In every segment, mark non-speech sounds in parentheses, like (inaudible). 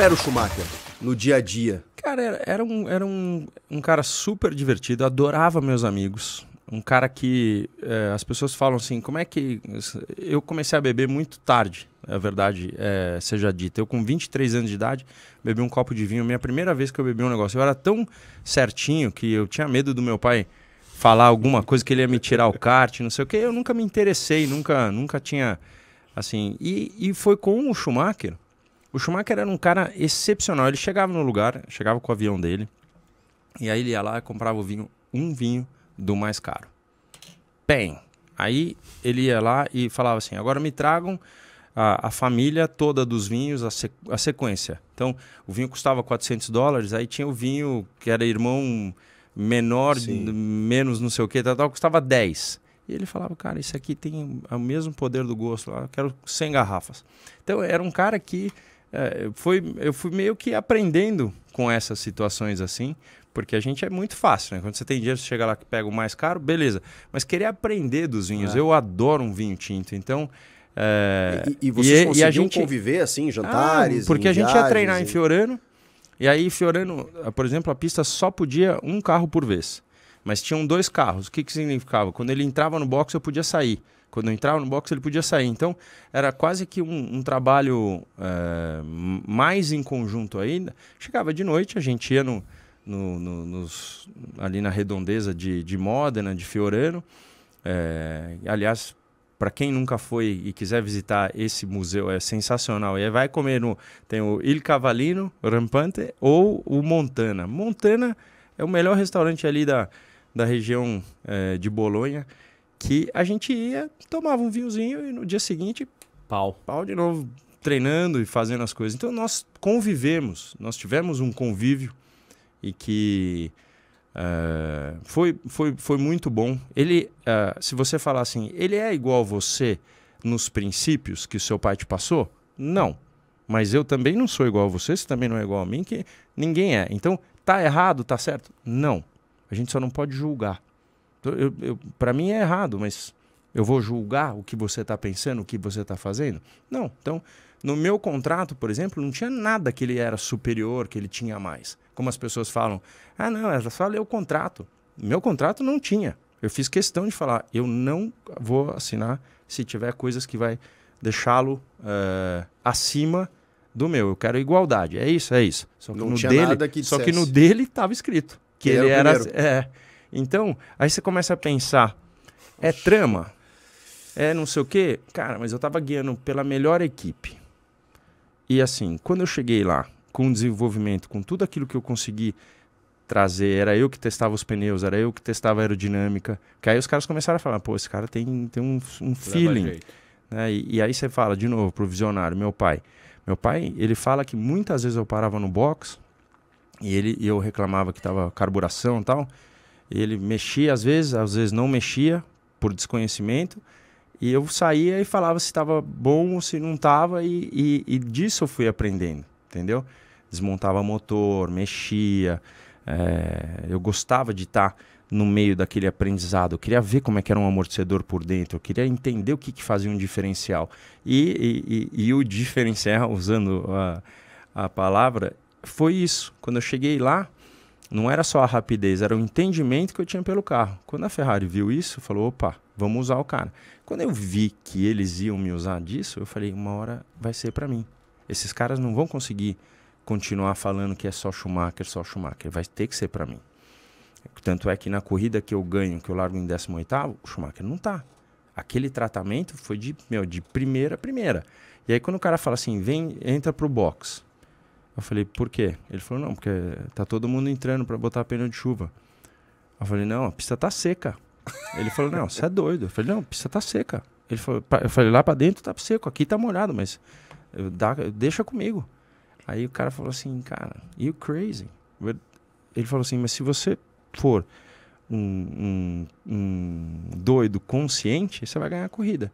era o Schumacher no dia a dia? Cara, era, era, um, era um, um cara super divertido, adorava meus amigos. Um cara que é, as pessoas falam assim: como é que. Eu comecei a beber muito tarde, é a verdade é, seja dita. Eu, com 23 anos de idade, bebi um copo de vinho. Minha primeira vez que eu bebi um negócio. Eu era tão certinho que eu tinha medo do meu pai falar alguma coisa que ele ia me tirar o kart, não sei o que. Eu nunca me interessei, nunca, nunca tinha. Assim, e, e foi com o Schumacher o Schumacher era um cara excepcional. Ele chegava no lugar, chegava com o avião dele, e aí ele ia lá e comprava o vinho, um vinho do mais caro. Bem, aí ele ia lá e falava assim: agora me tragam a, a família toda dos vinhos, a, sequ, a, sequência. Então, o vinho custava 400 dólares, aí tinha o vinho que era irmão menor, menos não sei o que, tal, tal, custava 10. E ele falava, cara, isso aqui tem o mesmo poder do gosto, eu quero 100 garrafas. Então, era um cara que é, foi, eu fui meio que aprendendo com essas situações assim, porque a gente é muito fácil, né? Quando você tem dinheiro, você chega lá que pega o mais caro, beleza. Mas querer aprender dos vinhos, é. eu adoro um vinho tinto, então. É... E, e vocês e, conseguiam e gente... conviver assim, jantares? Ah, porque a gente ia treinar e... em Fiorano, e aí Fiorano, por exemplo, a pista só podia um carro por vez. Mas tinham dois carros. O que, que significava? Quando ele entrava no box, eu podia sair. Quando entrava no box, ele podia sair. Então, era quase que um, um trabalho é, mais em conjunto ainda. Chegava de noite, a gente ia no, no, no nos, ali na redondeza de, de Modena, de Fiorano. É, aliás, para quem nunca foi e quiser visitar esse museu, é sensacional. E vai comer no. Tem o Il Cavallino Rampante ou o Montana. Montana é o melhor restaurante ali da, da região é, de Bolonha que a gente ia, tomava um vinhozinho e no dia seguinte, pau. Pau de novo, treinando e fazendo as coisas. Então nós convivemos, nós tivemos um convívio e que uh, foi, foi, foi muito bom. Ele, uh, se você falar assim, ele é igual a você nos princípios que o seu pai te passou? Não. Mas eu também não sou igual a você, você também não é igual a mim, que ninguém é. Então, tá errado, tá certo? Não. A gente só não pode julgar para mim é errado, mas eu vou julgar o que você está pensando, o que você está fazendo? Não. Então, no meu contrato, por exemplo, não tinha nada que ele era superior, que ele tinha mais. Como as pessoas falam, ah, não, ela só leu o contrato. Meu contrato não tinha. Eu fiz questão de falar, eu não vou assinar se tiver coisas que vai deixá-lo uh, acima do meu. Eu quero igualdade. É isso, é isso. Só que não no tinha dele, nada que dissesse. Só que no dele estava escrito que ele, ele era, era é, então, aí você começa a pensar, é trama? É não sei o quê? Cara, mas eu tava guiando pela melhor equipe. E assim, quando eu cheguei lá, com o desenvolvimento, com tudo aquilo que eu consegui trazer, era eu que testava os pneus, era eu que testava a aerodinâmica, que aí os caras começaram a falar, pô, esse cara tem, tem um, um feeling. Né? E, e aí você fala, de novo, pro visionário, meu pai. Meu pai, ele fala que muitas vezes eu parava no box, e ele e eu reclamava que tava carburação e tal. Ele mexia às vezes, às vezes não mexia, por desconhecimento. E eu saía e falava se estava bom ou se não estava, e, e, e, disso eu fui aprendendo, entendeu? Desmontava motor, mexia. É, eu gostava de estar tá no meio daquele aprendizado. Eu queria ver como é que era um amortecedor por dentro. Eu queria entender o que, que fazia um diferencial. E, e, e, e o diferencial, (laughs) usando a, a palavra, foi isso. Quando eu cheguei lá, não era só a rapidez, era o entendimento que eu tinha pelo carro. Quando a Ferrari viu isso, falou: opa, vamos usar o cara. Quando eu vi que eles iam me usar disso, eu falei: uma hora vai ser para mim. Esses caras não vão conseguir continuar falando que é só Schumacher, só Schumacher. Vai ter que ser para mim. Tanto é que na corrida que eu ganho, que eu largo em 18 o Schumacher não tá. Aquele tratamento foi de, meu, de primeira a primeira. E aí quando o cara fala assim, vem, entra pro box. Eu falei, por quê? Ele falou, não, porque tá todo mundo entrando para botar pneu de chuva. Eu falei, não, a pista tá seca. Ele falou, não, você é doido. Eu falei, não, a pista tá seca. Ele falou, eu falei, lá para dentro tá seco, aqui tá molhado, mas dá, deixa comigo. Aí o cara falou assim, cara, you crazy. Ele falou assim, mas se você for um, um, um doido consciente, você vai ganhar a corrida.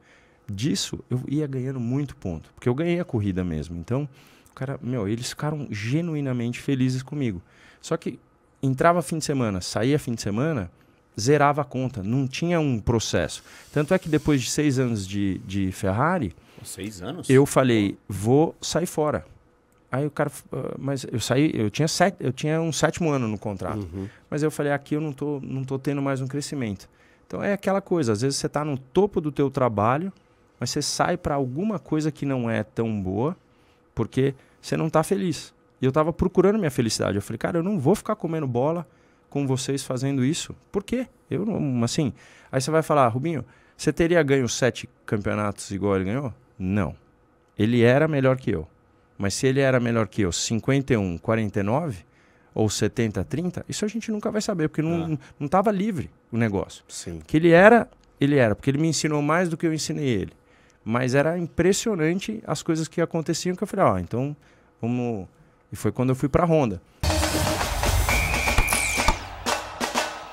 Disso eu ia ganhando muito ponto, porque eu ganhei a corrida mesmo. Então, cara, meu, eles ficaram genuinamente felizes comigo. Só que entrava fim de semana, saía fim de semana, zerava a conta, não tinha um processo. Tanto é que depois de seis anos de, de Ferrari. Seis anos? Eu falei, vou sair fora. Aí o cara, ah, mas eu saí, eu tinha, set eu tinha um sétimo ano no contrato. Uhum. Mas eu falei, aqui eu não tô, não tô tendo mais um crescimento. Então é aquela coisa, às vezes você está no topo do teu trabalho, mas você sai para alguma coisa que não é tão boa porque você não está feliz. E eu estava procurando minha felicidade. Eu falei, cara, eu não vou ficar comendo bola com vocês fazendo isso. Por quê? Eu não, assim. Aí você vai falar, Rubinho, você teria ganho sete campeonatos igual ele ganhou? Não. Ele era melhor que eu. Mas se ele era melhor que eu, 51, 49 ou 70, 30, isso a gente nunca vai saber, porque não estava é. ah. livre o negócio. Sim. Que ele era, ele era, porque ele me ensinou mais do que eu ensinei ele. Mas era impressionante as coisas que aconteciam que eu falei, ó, então vamos. E foi quando eu fui para Honda.